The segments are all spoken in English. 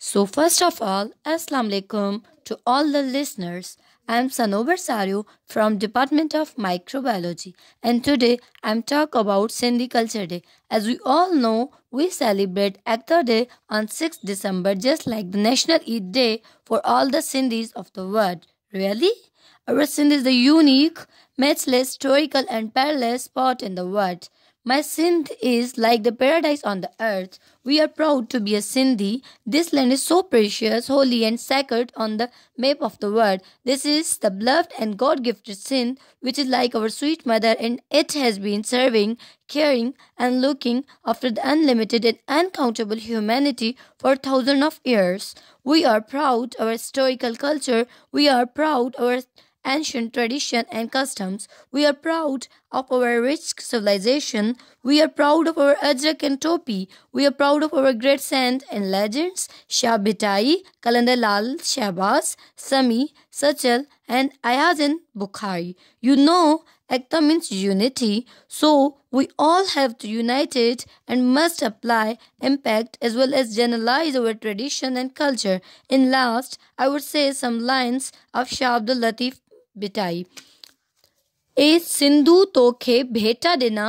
So first of all, Assalamu alaikum to all the listeners. I'm Sanobar Saru from Department of Microbiology and today I'm talk about Sindhi Culture Day. As we all know, we celebrate Actor Day on 6 December just like the National Eid Day for all the Sindhis of the world. Really? Our Sindh is the unique, matchless, historical and perilous spot in the world. My Sindh is like the paradise on the earth. We are proud to be a Sindhi. This land is so precious, holy, and sacred on the map of the world. This is the beloved and God gifted Sindh, which is like our sweet mother, and it has been serving, caring, and looking after the unlimited and uncountable humanity for thousands of years. We are proud of our historical culture. We are proud of our ancient tradition and customs. We are proud of our rich civilization. We are proud of our ajrak and topi. We are proud of our great saints and legends, Shah Bitai, Kalender Lal Shahbaz, Sami, Sachal, and Ayazin Bukhari. You know, Ekta means unity, so we all have to unite it and must apply impact as well as generalize our tradition and culture. In last, I would say some lines of Shah Abdul Latif बिताई ए सिंधु तोखे भेटा दिना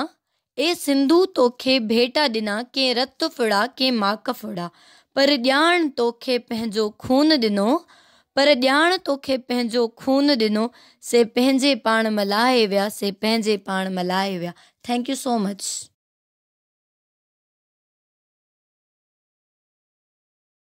ए सिंधु तोखे भेटा दिना के रत फुड़ा के माक फुड़ा पर ॼाण तोखे पंहिंजो खून दिनो पर ॼाण तोखे पंहिंजो खून दिनो से पंहिंजे पान मलाए व्या से पंहिंजे पान मलाए व्या थैंक यू सो मच